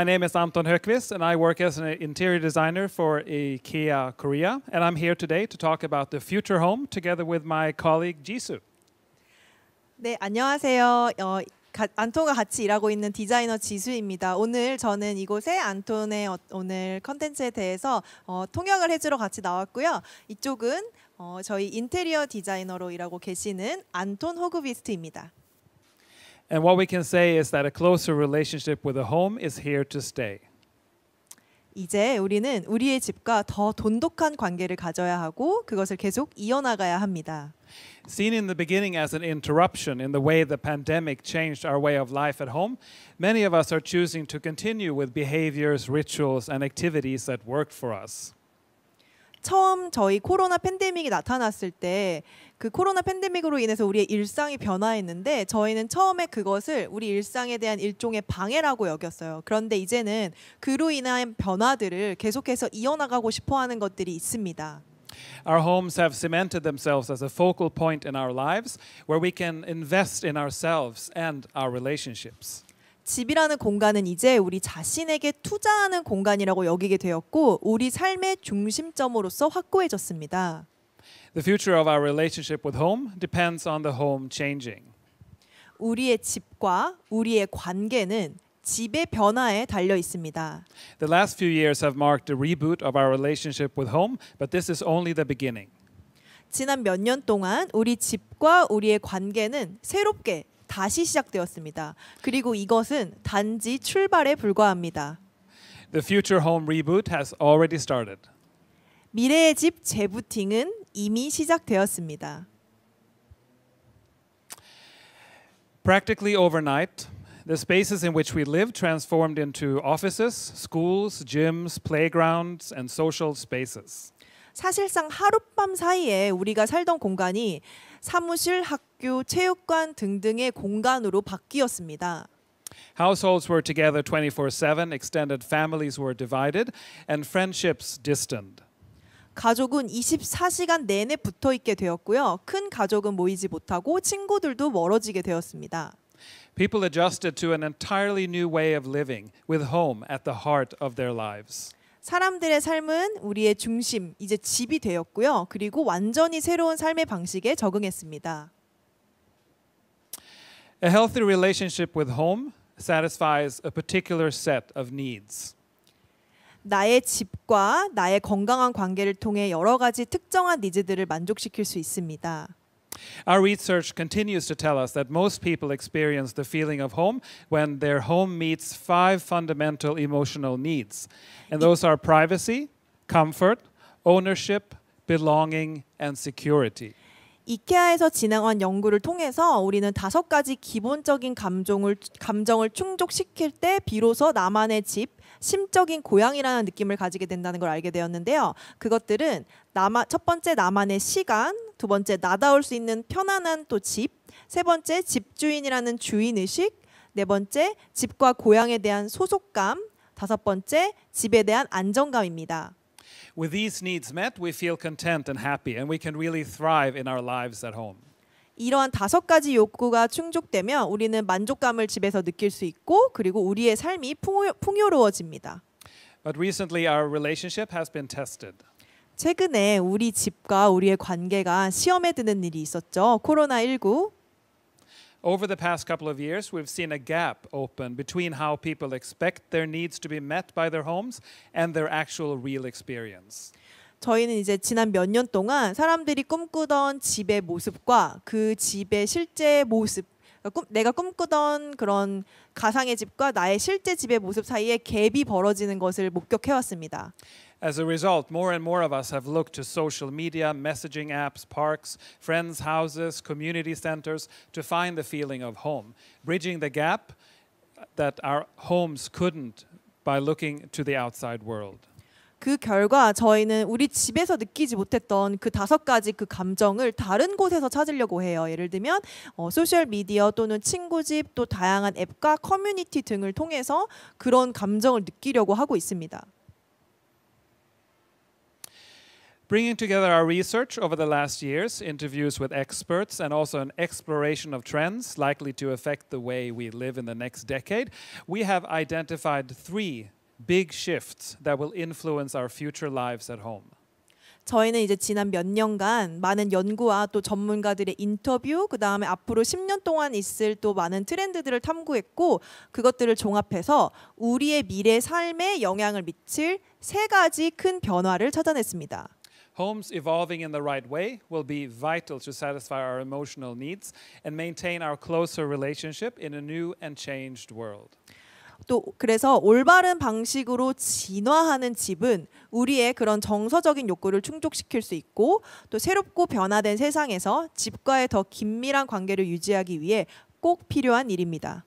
My name is Anton Hökvist, and I work as an interior designer for IKEA Korea. And I'm here today to talk about the future home together with my colleague Jisoo. 네, 안녕하세요. 어, 가, 안톤과 같이 일하고 있는 디자이너 지수입니다. 오늘 저는 이곳에 안톤의 어, 오늘 컨텐츠에 대해서 어, 통역을 해주러 같이 나왔고요. 이쪽은 어, 저희 인테리어 디자이너로 일하고 계시는 안톤 호그비스트입니다. And what we can say is that a closer relationship with a home is here to stay. 이제 우리는 우리의 집과 더 돈독한 관계를 가져야 하고 그것을 계속 이어나가야 합니다. Seen in the beginning as an interruption in the way the pandemic changed our way of life at home, many of us are choosing to continue with behaviors, rituals and activities that worked for us. 처음 저희 코로나 팬데믹이 나타났을 때 그 코로나 팬데믹으로 인해서 우리의 일상이 변화했는데 저희는 처음에 그것을 우리 일상에 대한 일종의 방해라고 여겼어요. 그런데 이제는 그로 인한 변화들을 계속해서 이어나가고 싶어 하는 것들이 있습니다. Our homes have cemented themselves as a focal point in our lives where we can invest in ourselves and our relationships. 집이라는 공간은 이제 우리 자신에게 투자하는 공간이라고 여기게 되었고 우리 삶의 중심점으로서 확고해졌습니다. The future of our relationship with home depends on the home changing. 우리의 집과 우리의 관계는 집의 변화에 달려 있습니다. The last few years have marked a reboot of our relationship with home, but this is only the beginning. 지난 몇 년 동안 우리 집과 우리의 관계는 새롭게 다시 시작되었습니다. 그리고 이것은 단지 출발에 불과합니다. The future home reboot has already started. 미래의 집 재부팅은 이미 시작되었습니다. Practically overnight, the spaces in which we live transformed into offices, schools, gyms, playgrounds, and social spaces. 사실상 하룻밤 사이에 우리가 살던 공간이 사무실, 학교, 체육관 등등의 공간으로 바뀌었습니다. Households were together 24/7, extended families were divided, and friendships distant. 가족은 24시간 내내 붙어 있게 되었고요. 큰 가족은 모이지 못하고 친구들도 멀어지게 되었습니다. People adjusted to an entirely new way of living with home at the heart of their lives. 사람들의 삶은 우리의 중심, 이제 집이 되었고요. 그리고 완전히 새로운 삶의 방식에 적응했습니다. A healthy relationship with home satisfies a particular set of needs. 나의 집과 나의 건강한 관계를 통해 여러 가지 특정한 니즈들을 만족시킬 수 있습니다. Our research continues to tell us that most people experience the feeling of home when their home meets five fundamental emotional needs. And those are privacy, comfort, ownership, belonging, and security. 이케아에서 진행한 연구를 통해서 우리는 다섯 가지 기본적인 감정을 감정을 충족시킬 때 비로소 나만의 집, 심적인 고향이라는 느낌을 가지게 된다는 걸 알게 되었는데요. 그것들은 나마, 첫 번째 나만의 시간, 두 번째 나다울 수 있는 편안한 또 집, 세 번째 집주인이라는 주인 의식, 네 번째 집과 고향에 대한 소속감, 다섯 번째 집에 대한 안정감입니다. with these needs met, we feel content and happy, and we can really thrive in our lives at home. 이러한 다섯 가지 욕구가 충족되면 우리는 만족감을 집에서 느낄 수 있고 그리고 우리의 삶이 풍요, 풍요로워집니다. But recently our relationship has been tested. 최근에 우리 집과 우리의 관계가 시험에 드는 일이 있었죠. 코로나 19. Over the past couple of years, we've seen a gap open between how people expect their needs to be met by their homes and their actual real experience. 저희는 이제 지난 몇 년 동안 사람들이 꿈꾸던 집의 모습과 그 집의 실제 모습 꿈, 내가 꿈꾸던 그런 가상의 집과 나의 실제 집의 모습 사이에 갭이 벌어지는 것을 목격해 왔습니다. As a result, more and more of us have looked to social media, messaging apps, parks, friends' houses, community centers to find the feeling of home, bridging the gap that our homes couldn't by looking to the outside world. 그 결과 저희는 우리 집에서 느끼지 못했던 그 다섯 가지 그 감정을 다른 곳에서 찾으려고 해요. 예를 들면 어, 소셜 미디어 또는 친구 집또 다양한 앱과 커뮤니티 등을 통해서 그런 감정을 느끼려고 하고 있습니다. bringing together our research over the last years, interviews with experts, and also an exploration of trends likely to affect the way we live in the next decade, we have identified three big shifts that will influence our future lives at home. 저희는 이제 지난 몇 년간 많은 연구와 또 전문가들의 인터뷰, 그 다음에 앞으로 10년 동안 있을 또 많은 트렌드들을 탐구했고 그것들을 종합해서 우리의 미래 삶에 영향을 미칠 세 가지 큰 변화를 찾아냈습니다. Homes evolving in the right way will be vital to satisfy our emotional needs and maintain our closer relationship in a new and changed world. 또 그래서 올바른 방식으로 진화하는 집은 우리의 그런 정서적인 욕구를 충족시킬 수 있고 또 새롭고 변화된 세상에서 집과의 더 긴밀한 관계를 유지하기 위해 꼭 필요한 일입니다.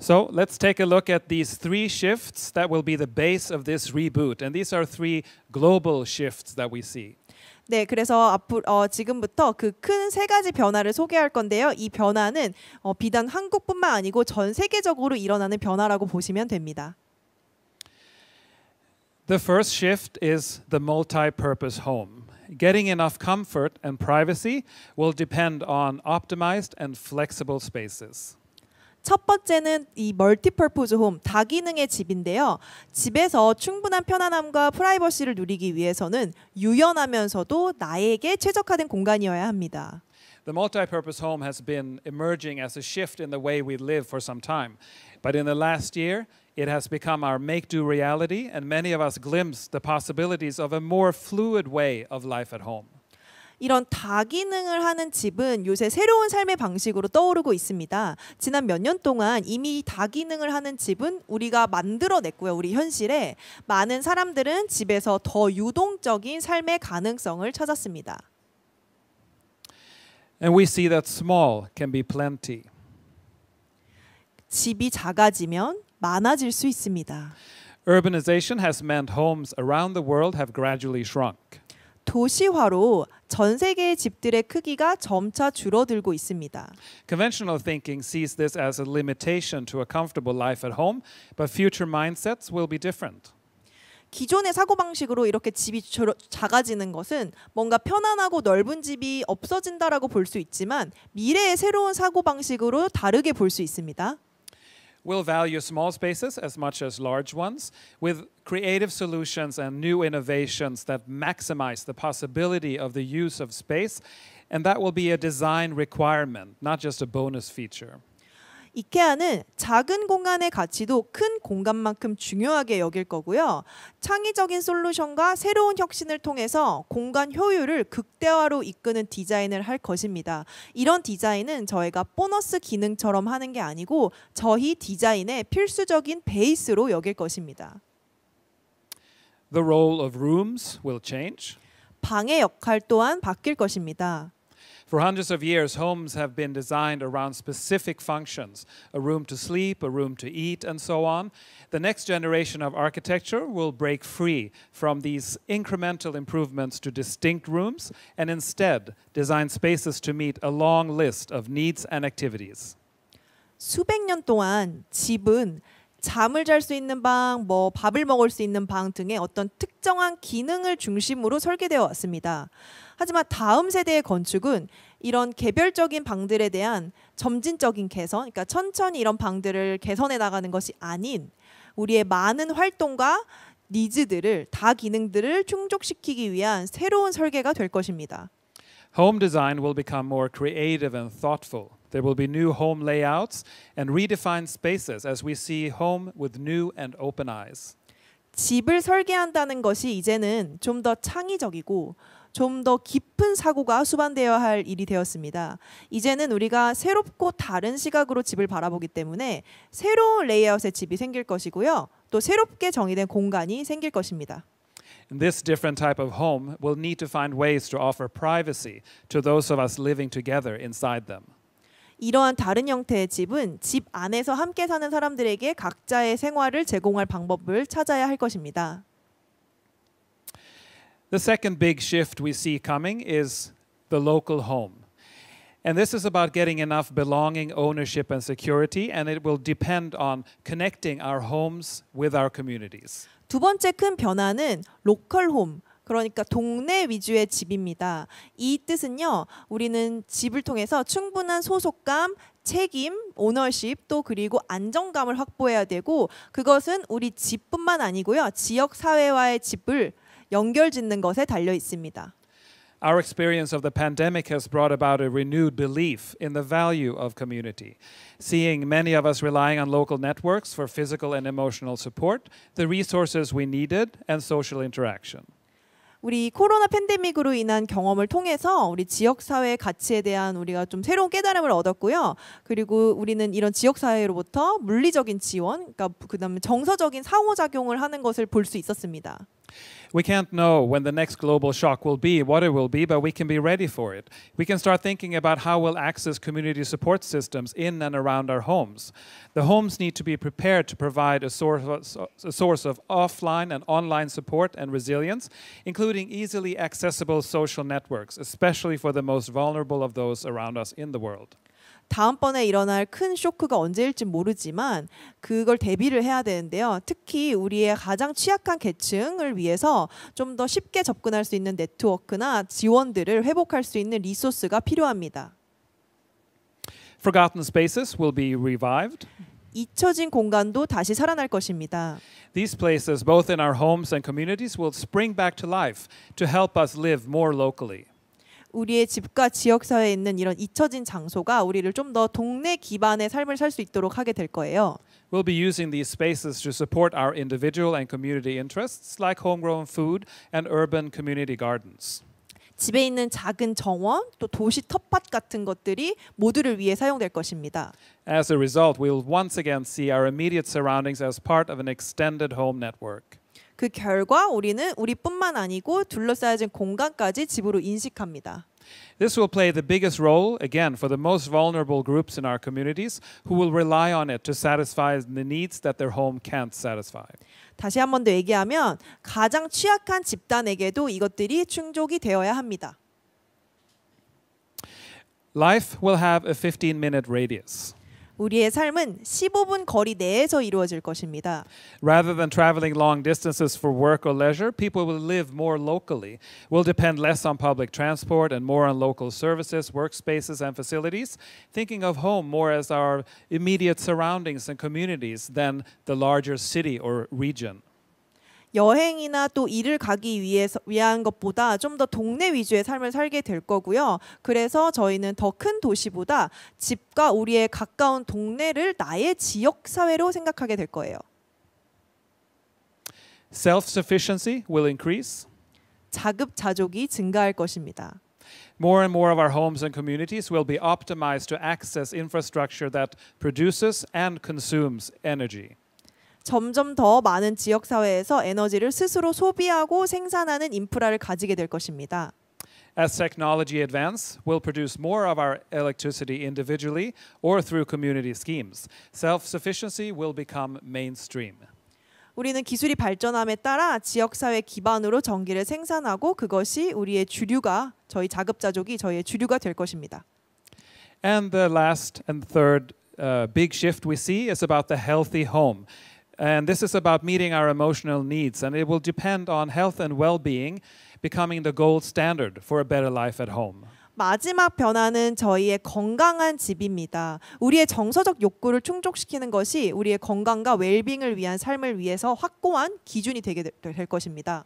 So let's take a look at these three shifts that will be the base of this reboot. And these are three global shifts that we see. 네, 그래서 앞으로 어, 지금부터 그 큰 세 가지 변화를 소개할 건데요. 이 변화는 어, 비단 한국뿐만 아니고 전 세계적으로 일어나는 변화라고 보시면 됩니다. The first shift is the multi-purpose home. Getting enough comfort and privacy will depend on optimized and flexible spaces. 첫 번째는 이 멀티퍼포즈 홈, 다기능의 집인데요. 집에서 충분한 편안함과 프라이버시를 누리기 위해서는 유연하면서도 나에게 최적화된 공간이어야 합니다. The multi-purpose home has been emerging as a shift in the way we live for some time. But in the last year, it has become our make-do reality and many of us glimpse the possibilities of a more fluid way of life at home. 이런 다기능을 하는 집은 요새 새로운 삶의 방식으로 떠오르고 있습니다. 지난 몇 년 동안 이미 다기능을 하는 집은 우리가 만들어냈고요. 우리 현실에 많은 사람들은 집에서 더 유동적인 삶의 가능성을 찾았습니다. And we see that small can be plenty. 집이 작아지면 많아질 수 있습니다. Urbanization has meant homes around the world have gradually shrunk. 도시화로 전 세계의 집들의 크기가 점차 줄어들고 있습니다. Conventional thinking sees this as a limitation to a comfortable life at home, but future mindsets will be different. 기존의 사고방식으로 이렇게 집이 작아지는 것은 뭔가 편안하고 넓은 집이 없어진다라고 볼 수 있지만 미래의 새로운 사고방식으로 다르게 볼 수 있습니다. will value small spaces as much as large ones with creative solutions and new innovations that maximize the possibility of the use of space. And that will be a design requirement, not just a bonus feature. 이케아는 작은 공간의 가치도 큰 공간만큼 중요하게 여길 거고요. 창의적인 솔루션과 새로운 혁신을 통해서 공간 효율을 극대화로 이끄는 디자인을 할 것입니다. 이런 디자인은 저희가 보너스 기능처럼 하는 게 아니고 저희 디자인의 필수적인 베이스로 여길 것입니다. The role of rooms will change. 방의 역할 또한 바뀔 것입니다. For hundreds of years, homes have been designed around specific functions a room to sleep, a room to eat, and so on. The next generation of architecture will break free from these incremental improvements to distinct rooms and instead design spaces to meet a long list of needs and activities. 수백 년 동안 집은 잠을 잘 수 있는 방, 뭐 밥을 먹을 수 있는 방 등의 어떤 특정한 기능을 중심으로 설계되어 왔습니다. 하지만 다음 세대의 건축은 이런 개별적인 방들에 대한 점진적인 개선, 그러니까 천천히 이런 방들을 개선해 나가는 것이 아닌 우리의 많은 활동과 니즈들을 다 기능들을 충족시키기 위한 새로운 설계가 될 것입니다. Home design will become more creative and thoughtful. There will be new home layouts and redefined spaces as we see home with new and open eyes. 집을 설계한다는 것이 이제는 좀 더 창의적이고 좀 더 깊은 사고가 수반되어야 할 일이 되었습니다. 이제는 우리가 새롭고 다른 시각으로 집을 바라보기 때문에 새로운 레이아웃의 집이 생길 것이고요. 또 새롭게 정의된 공간이 생길 것입니다. And this different type of home will need to find ways to offer privacy to those of us living together inside them. 이러한 다른 형태의 집은 집 안에서 함께 사는 사람들에게 각자의 생활을 제공할 방법을 찾아야 할 것입니다. The second big shift we see coming is the local home. And this is about getting enough belonging, ownership, and security, and it will depend on connecting our homes with our communities. 두 번째 큰 변화는 로컬 홈, 그러니까 동네 위주의 집입니다. 이 뜻은요, 우리는 집을 통해서 충분한 소속감, 책임, 오너십 또 그리고 안정감을 확보해야 되고 그것은 우리 집뿐만 아니고요. 지역 사회와의 집을 연결 짓는 것에 달려 있습니다. Our experience of the pandemic has brought about a renewed belief in the value of community. Seeing many of us relying on local networks for physical and emotional support, the resources we needed, and social interaction. 우리 코로나 팬데믹으로 인한 경험을 통해서 우리 지역 사회 가치에 대한 우리가 좀 새로운 깨달음을 얻었고요. 그리고 우리는 이런 지역 사회로부터 물리적인 지원, 그러니까 그다음에 정서적인 상호작용을 하는 것을 볼 수 있었습니다. We can't know when the next global shock will be, what it will be, but we can be ready for it. We can start thinking about how we'll access community support systems in and around our homes. The homes need to be prepared to provide a source, a source of offline and online support and resilience, including easily accessible social networks, especially for the most vulnerable of those around us in the world. 다음번에 일어날 큰 쇼크가 언제일지 모르지만 그걸 대비를 해야 되는데요. 특히 우리의 가장 취약한 계층을 위해서 좀 더 쉽게 접근할 수 있는 네트워크나 지원들을 회복할 수 있는 리소스가 필요합니다. Forgotten spaces will be revived. 잊혀진 공간도 다시 살아날 것입니다. These places both in our homes and communities will spring back to life to help us live more locally. 우리의 집과 지역사회에 있는 이런 잊혀진 장소가 우리를 좀 더 동네 기반의 삶을 살 수 있도록 하게 될 거예요. We'll be using these spaces to support our individual and community interests like homegrown food and urban community gardens. 집에 있는 작은 정원 또 도시 텃밭 같은 것들이 모두를 위해 사용될 것입니다. As a result, we will once again see our immediate surroundings as part of an extended home network. 그 결과 우리는 우리뿐만 아니고 둘러싸여진 공간까지 집으로 인식합니다. This will play the biggest role, again, for the most vulnerable groups in our communities who will rely on it to satisfy the needs that their home can't satisfy. 다시 한 번 더 얘기하면 가장 취약한 집단에게도 이것들이 충족이 되어야 합니다. Life will have a 15-minute radius. 우리의 삶은 15분 거리 내에서 이루어질 것입니다. Rather than traveling long distances for work or leisure, people will live more locally. Will depend less on public transport and more on local services, workspaces and facilities, thinking of home more as our immediate surroundings and communities than the larger city or region. 여행이나 또 일을 가기 위해서 위한 것보다 좀 더 동네 위주의 삶을 살게 될 거고요. 그래서 저희는 더 큰 도시보다 집과 우리의 가까운 동네를 나의 지역 사회로 생각하게 될 거예요. Self-sufficiency will increase. 자급자족이 증가할 것입니다. More and more of our homes and communities will be optimized to access infrastructure that produces and consumes energy. 점점 더 많은 지역 사회에서 에너지를 스스로 소비하고 생산하는 인프라를 가지게 될 것입니다. As technology advances, we'll produce more of our electricity individually or through community schemes. Self-sufficiency will become mainstream. 우리는 기술이 발전함에 따라 지역 사회 기반으로 전기를 생산하고 그것이 우리의 주류가 저희 자급자족이 저희의 주류가 될 것입니다. And the last and third uh, big shift we see is about the healthy home. And this is about meeting our emotional needs, and it will depend on health and well being becoming the gold standard for a better life at home. 마지막 변화는 저희의 건강한 집입니다. 우리의 정서적 욕구를 충족시키는 것이 우리의 건강과 웰빙을 위한 삶을 위해서 확고한 기준이 되게 될 것입니다.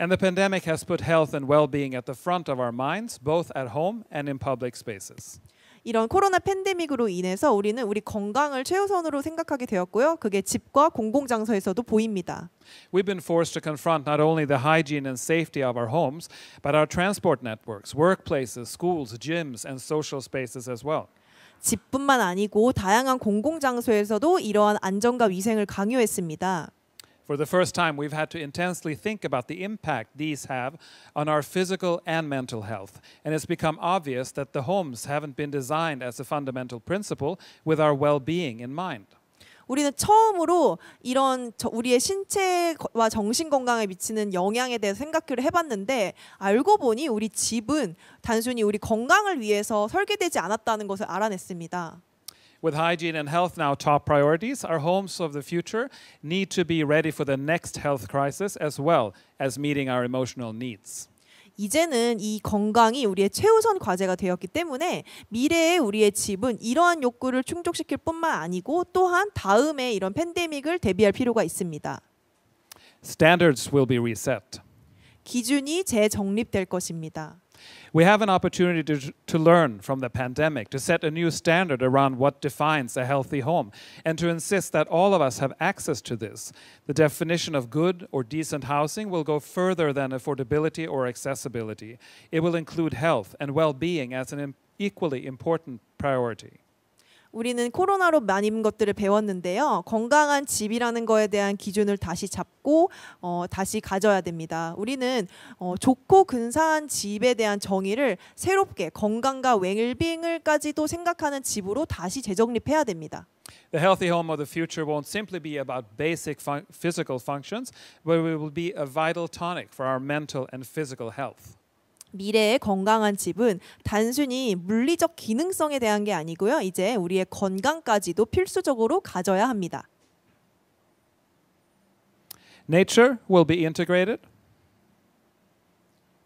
And the pandemic has put health and well-being at the front of our minds, both at home and in public spaces. 이런 코로나 팬데믹으로 인해서 우리는 우리 건강을 최우선으로 생각하게 되었고요. 그게 집과 공공 장소에서도 보입니다. We've been forced to confront not only the hygiene and safety of our homes, but our transport networks, workplaces, schools, gyms and social spaces as well. 집뿐만 아니고 다양한 공공 장소에서도 이러한 안전과 위생을 강요했습니다. For the first time, we've had to intensely think about the impact these have on our physical and mental health. And it's become obvious that the homes haven't been designed as a fundamental principle with our well being in mind. 우리는 처음으로 이런 우리의 신체와 정신 건강에 미치는 영향에 대해 생각을 해봤는데 알고 보니 우리 집은 단순히 우리 건강을 위해서 설계되지 않았다는 것을 알아냈습니다. With hygiene and health now top priorities, our homes of the future need to be ready for the next health crisis as well as meeting our emotional needs. 이제는 이 건강이 우리의 최우선 과제가 되었기 때문에 미래의 우리의 집은 이러한 욕구를 충족시킬 뿐만 아니고 또한 다음에 이런 팬데믹을 대비할 필요가 있습니다. Standards will be reset. 기준이 재정립될 것입니다. We have an opportunity to, to learn from the pandemic, to set a new standard around what defines a healthy home, and to insist that all of us have access to this. The definition of good or decent housing will go further than affordability or accessibility. It will include health and well being as an equally important priority. 우리는 코로나로 많은 것들을 배웠는데요. 건강한 집이라는 거에 대한 기준을 다시 잡고 어, 다시 가져야 됩니다. 우리는 어, 좋고 근사한 집에 대한 정의를 새롭게 건강과 웰빙을까지도 생각하는 집으로 다시 재정립해야 됩니다. The healthy home of the future won't simply be about basic fun physical functions, but it will be a vital tonic for our mental and physical health. 미래의 건강한 집은 단순히 물리적 기능성에 대한 게 아니고요. 이제 우리의 건강까지도 필수적으로 가져야 합니다. Nature will be integrated.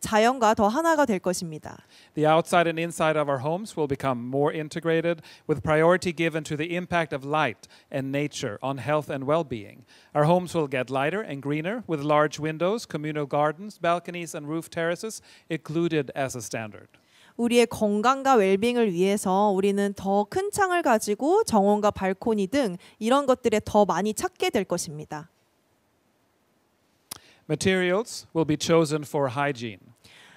자연과 더 하나가 될 것입니다. The outside and inside of our homes will become more integrated with priority given to the impact of light and nature on health and well-being. Our homes will get lighter and greener with large windows, communal gardens, balconies and roof terraces included as a standard. 우리의 건강과 웰빙을 위해서 우리는 더 큰 창을 가지고 정원과 발코니 등 이런 것들에 더 많이 찾게 될 것입니다. Materials will be chosen for hygiene.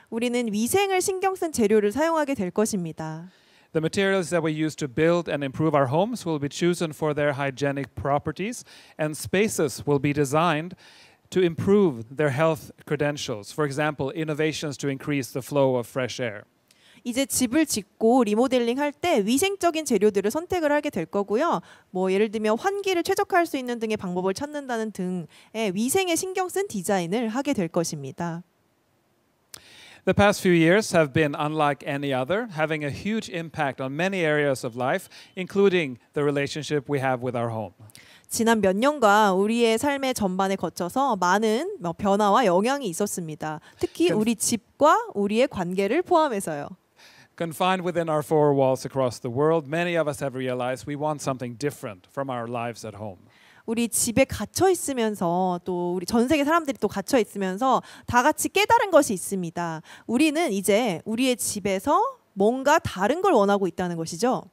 우리는 위생을 신경 쓴 재료를 사용하게 될 것입니다. The materials that we use to build and improve our homes will be chosen for their hygienic properties, and spaces will be designed to improve their health credentials. For example, innovations to increase the flow of fresh air. 이제 집을 짓고 리모델링 할때 위생적인 재료들을 선택을 하게 될 거고요. 뭐 예를 들면 환기를 최적화할 수 있는 등의 방법을 찾는다는 등의 위생에 신경 쓴 디자인을 하게 될 것입니다. The past few years have been unlike any other, having a huge impact on many areas of life, including the relationship we have with our home. 지난 몇 년간 우리의 삶의 전반에 거쳐서 많은 뭐 변화와 영향이 있었습니다. 특히 우리 집과 우리의 관계를 포함해서요. Confined within our four walls across the world, many of us have realized we want something different from our lives at home. 우리 집에 갇혀 있으면서 또 우리 전 세계 사람들이 또 갇혀 있으면서 다 같이 깨달은 것이 있습니다. 우리는 이제 우리의 집에서 뭔가 다른 걸 원하고 있다는 것이죠.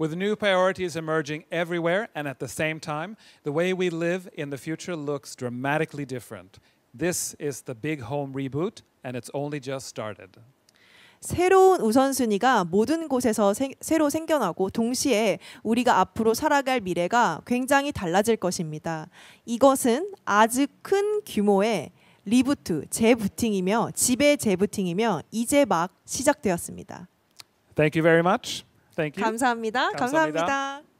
With new priorities emerging everywhere and at the same time, the way we live in the future looks dramatically different. This is the big home reboot and it's only just started. 새로운 우선순위가 모든 곳에서 생, 새로 생겨나고 동시에 우리가 앞으로 살아갈 미래가 굉장히 달라질 것입니다. 이것은 아주 큰 규모의 리부트, 재부팅이며 지배 재부팅이며 이제 막 시작되었습니다. Thank you very much. Thank you. 감사합니다. 감사합니다. 감사합니다.